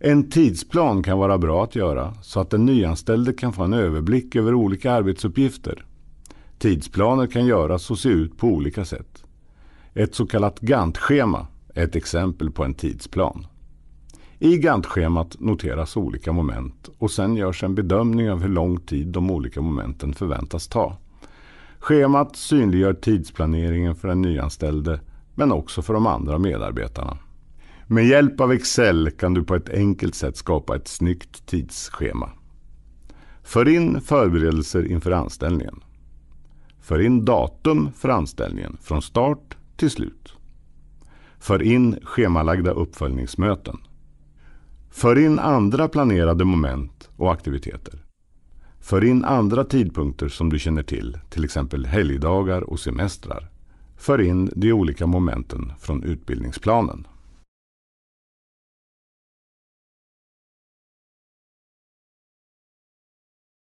En tidsplan kan vara bra att göra så att den nyanställde kan få en överblick över olika arbetsuppgifter. Tidsplaner kan göras och se ut på olika sätt. Ett så kallat Gantt-schema är ett exempel på en tidsplan. I Gantt-schemat noteras olika moment och sen görs en bedömning av hur lång tid de olika momenten förväntas ta. Schemat synliggör tidsplaneringen för den nyanställde men också för de andra medarbetarna. Med hjälp av Excel kan du på ett enkelt sätt skapa ett snyggt tidsschema. För in förberedelser inför anställningen. För in datum för anställningen från start till slut. För in schemalagda uppföljningsmöten. För in andra planerade moment och aktiviteter. För in andra tidpunkter som du känner till, till exempel helgdagar och semestrar. För in de olika momenten från utbildningsplanen.